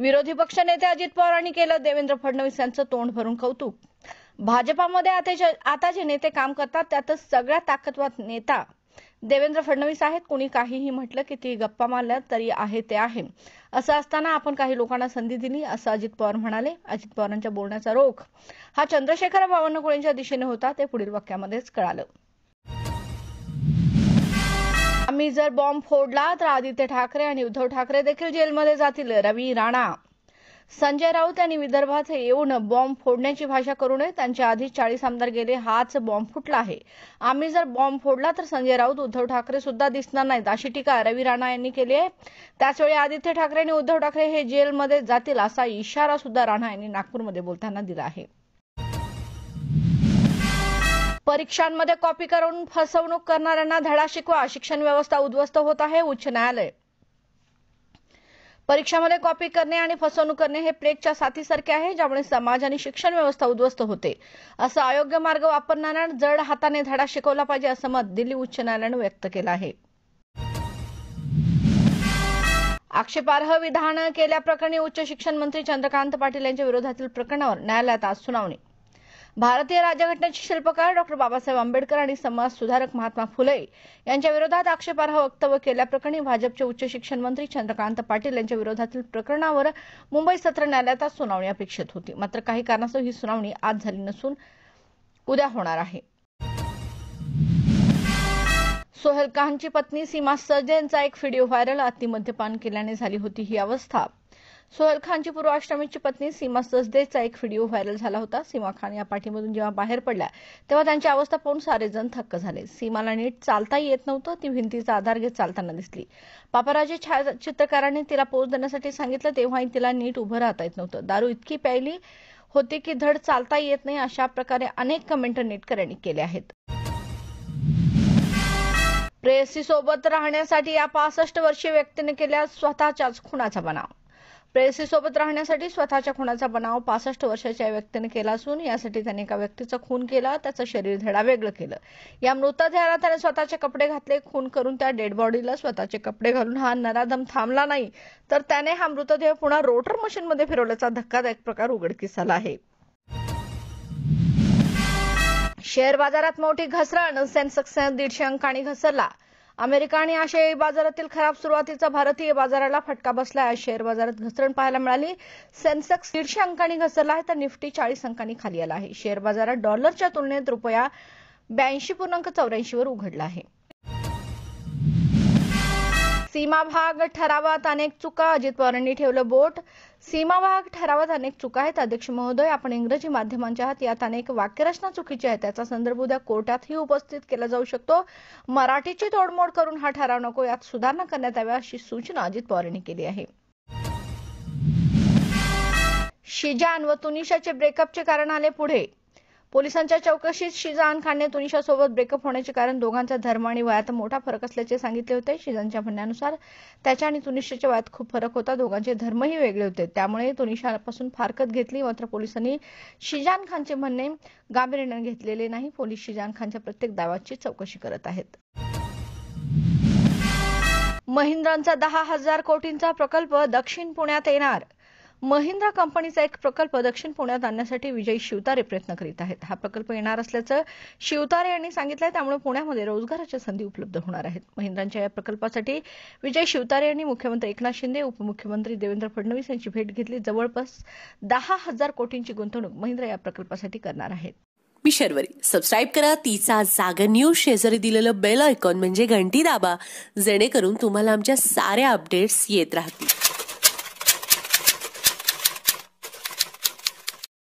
विरोधी पक्षनेते अजित पवार यांनी केलं देवेंद्र फडणवीस यांचं तोंड भरून कौतुक भाजपामध्ये आता जे नेते काम करतात त्यातच सगळ्यात ताकदवान नेता देवेंद्र फडणवीस आहेत कुणी काहीही म्हटलं की ती गप्पा मारल्या तरी आहे ते आहे असं असताना आपण काही लोकांना संधी दिली असं अजित पवार म्हणाले अजित पवारांच्या बोलण्याचा रोख हा चंद्रशेखर बावनकुळेंच्या दिशेने होता ते पुढील वाक्यामध्येच कळालं जर बॉम्ब फोडला तर आदित्य ठाकरे आणि उद्धव ठाकरे देखील जेलमध्ये जातील रवी राणा संजय राऊत यांनी विदर्भात येऊन बॉम्ब फोडण्याची भाषा करू नये त्यांच्या आधीच चाळीस आमदार गेले हाच बॉम्ब फुटला आहे आम्ही जर बॉम्ब फोडला तर संजय राऊत उद्धव ठाकरे सुद्धा दिसणार नाहीत अशी टीका रवी राणा यांनी केली आहे त्याचवेळी आदित्य ठाकरे आणि उद्धव ठाकरे हे जेलमध्ये जातील असा इशारा सुद्धा राणा यांनी नागपूरमध्ये बोलताना दिला आहे परीक्षांमध्ये कॉपी करून फसवणूक करणाऱ्यांना धडा शिकवा शिक्षण व्यवस्था उद्ध्वस्त होत आहे उच्च न्यायालय परीक्षामध्ये कॉपी करणे आणि फसवणूक करणे हे प्लेगच्या साथीसारखे आहे ज्यामुळे समाज आणि शिक्षण व्यवस्था उद्ध्वस्त होते असा अयोग्य मार्ग वापरणाऱ्या जड हाताने धडा शिकवला पाहिजे असं मत दिल्ली उच्च न्यायालयानं व्यक्त केलं आहे आक्षेपार्ह विधान केल्याप्रकरणी उच्च शिक्षण मंत्री चंद्रकांत पाटील यांच्या विरोधातील प्रकरणावर न्यायालयात आज सुनावणी भारतीय राज्यघटनेचे शिल्पकार डॉक्टर बाबासाहेब आंबेडकर आणि समाज सुधारक महात्मा फुले यांच्या विरोधात आक्षेपार्ह वक्तव्य केल्याप्रकरणी भाजपचे उच्च शिक्षण मंत्री चंद्रकांत पाटील यांच्या विरोधातील प्रकरणावर मुंबई सत्र न्यायालयात आज सुनावणी अपेक्षित होती मात्र काही कारणास्तव ही सुनावणी आज झाली नसून उद्या होणार आहे सोहेल खानची पत्नी सीमा सर्जे यांचा एक व्हिडिओ व्हायरल अतिमद्यपान केल्याने झाली होती ही अवस्था सोहेल खानची पूर्वाश्रमीची पत्नी सीमा सजदेचा एक व्हिडिओ व्हायरल झाला होता सीमा खान या पाठीमधून जेव्हा बाहेर पडल्या तेव्हा त्यांची अवस्था पाहून सारेजण थक्क झाले सीमाला नीट चालता येत नव्हतं ती भिंतीचा आधार घेत चालताना दिसली पापराजी छायाचित्रकारांनी तिला पोच देण्यासाठी सांगितलं तेव्हाही तिला नीट उभं राहता येत नव्हतं दारू इतकी प्यायली होती की धड चालता येत नाही अशा प्रकारे अनेक कमेंट नेटकऱ्यांनी केले आहेत सोबत राहण्यासाठी या पासष्ट वर्षीय व्यक्तीने केल्या स्वतःच्याच खुनाचा बनाव प्रेयसीसोबत राहण्यासाठी स्वतःच्या खुनाचा बनाव पासष्ट वर्षाच्या या व्यक्तीने केला असून यासाठी त्याने एका व्यक्तीचा खून केला त्याचं शरीर धडा वेगळं केलं या मृतदेहाला त्याने स्वतःचे कपडे घातले खून करून त्या डेड बॉडीला स्वतःचे कपडे घालून हा नराधम थांबला नाही तर त्याने हा मृतदेह पुन्हा रोटर मशीनमध्ये फिरवल्याचा धक्कादायक प्रकार उघडकीस आला आहे शेअर बाजारात मोठी घसरण सेन्सेक्स दीडशे अंकांनी घसरला अमेरिका आणि आशियाई बाजारातील खराब सुरुवातीचा भारतीय बाजाराला फटका बसला आहे शेअर बाजारात घसरण पाहायला मिळाली सेन्सेक्स दीडशे अंकांनी घसरला आहे तर निफ्टी चाळीस अंकांनी खाली आला आहे शेअर बाजारात डॉलरच्या तुलनेत रुपया ब्याऐंशी पूर्णांक चौऱ्याऐंशी वर उघडला आहे सीमा भाग ठरावात अनेक चुका अजित पवारांनी ठेवलं बोट सीमा भाग ठरावात अनेक चुका आहेत अध्यक्ष महोदय आपण इंग्रजी माध्यमांच्या आहात यात अनेक वाक्यरचना चुकीची आहे त्याचा संदर्भ उद्या कोर्टातही उपस्थित केला जाऊ शकतो मराठीची तोडमोड करून हा ठराव नको यात सुधारणा करण्यात याव्या अशी सूचना अजित पवार यांनी केली आहे शिजान व तुनिशाचे ब्रेकअपचे कारण आले पुढे पोलिसांच्या चौकशीत शिजान खानने तुनिशासोबत ब्रेकअप होण्याचे कारण दोघांचा धर्म आणि वयात मोठा फरक असल्याचे सांगितले होते शिजानच्या म्हणण्यानुसार त्याच्या आणि तुनिशाच्या वयात खूप फरक होता दोघांचे धर्मही वेगळे होते त्यामुळे तुनिशापासून फारकत घेतली मात्र पोलिसांनी शिजान खानचे म्हणणे गांभीर्याने घेतलेले नाही पोलीस शिजान खानच्या प्रत्येक दावाची चौकशी करत आहेत महिंद्रांचा दहा हजार कोटींचा प्रकल्प दक्षिण पुण्यात येणार महिंद्रा कंपनीचा एक प्रकल्प दक्षिण पुण्यात आणण्यासाठी विजय शिवतारे प्रयत्न करीत आहेत हा प्रकल्प येणार असल्याचं शिवतारे यांनी सांगितलं त्यामुळे पुण्यामध्ये रोजगाराच्या संधी उपलब्ध होणार आहेत महिंद्रांच्या या प्रकल्पासाठी विजय शिवतारे यांनी मुख्यमंत्री एकनाथ शिंदे उपमुख्यमंत्री देवेंद्र फडणवीस यांची भेट घेतली जवळपास दहा हजार कोटींची गुंतवणूक महिंद्रा या प्रकल्पासाठी करणार आहेत मी शर्वरी सबस्क्राईब करा तिचा जागर न्यूज शेजारी दिलेलं बेल आयकॉन म्हणजे घंटी दाबा जेणेकरून तुम्हाला आमच्या साऱ्या अपडेट्स येत राहतील